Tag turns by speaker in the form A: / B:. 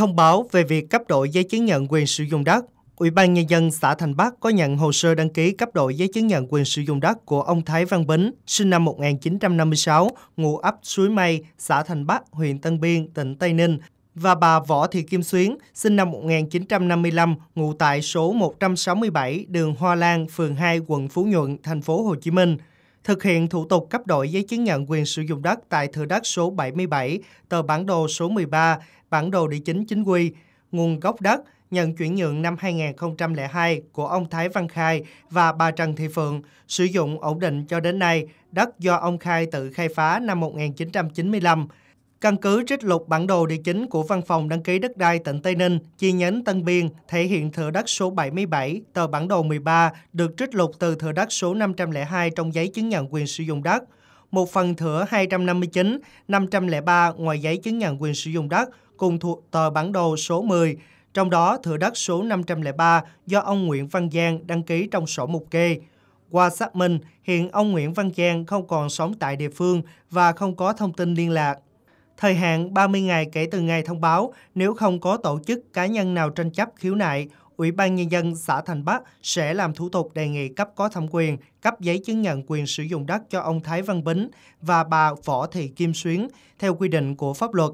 A: Thông báo về việc cấp đổi giấy chứng nhận quyền sử dụng đất, Ủy ban Nhân dân xã Thành Bắc có nhận hồ sơ đăng ký cấp đổi giấy chứng nhận quyền sử dụng đất của ông Thái Văn Bính, sinh năm 1956, ngụ ấp Suối Mây, xã Thành Bắc, huyện Tân Biên, tỉnh Tây Ninh, và bà Võ Thị Kim Xuyến, sinh năm 1955, ngụ tại số 167 đường Hoa Lan, phường 2, quận Phú Nhuận, thành phố Hồ Chí Minh thực hiện thủ tục cấp đổi giấy chứng nhận quyền sử dụng đất tại thửa đất số 77, tờ bản đồ số 13, bản đồ địa chính chính quy, nguồn gốc đất, nhận chuyển nhượng năm 2002 của ông Thái Văn Khai và bà Trần Thị Phượng, sử dụng ổn định cho đến nay, đất do ông Khai tự khai phá năm 1995. Căn cứ trích lục bản đồ địa chính của Văn phòng đăng ký đất đai tỉnh Tây Ninh, chi nhánh Tân Biên thể hiện thửa đất số 77, tờ bản đồ 13 được trích lục từ thửa đất số 502 trong giấy chứng nhận quyền sử dụng đất. Một phần thửa 259, 503 ngoài giấy chứng nhận quyền sử dụng đất cùng thuộc tờ bản đồ số 10, trong đó thửa đất số 503 do ông Nguyễn Văn Giang đăng ký trong sổ mục kê. Qua xác minh, hiện ông Nguyễn Văn Giang không còn sống tại địa phương và không có thông tin liên lạc thời hạn 30 ngày kể từ ngày thông báo nếu không có tổ chức cá nhân nào tranh chấp khiếu nại Ủy ban Nhân dân xã Thành Bắc sẽ làm thủ tục đề nghị cấp có thẩm quyền, cấp giấy chứng nhận quyền sử dụng đất cho ông Thái Văn Bính và bà Võ Thị Kim Xuyến theo quy định của pháp luật.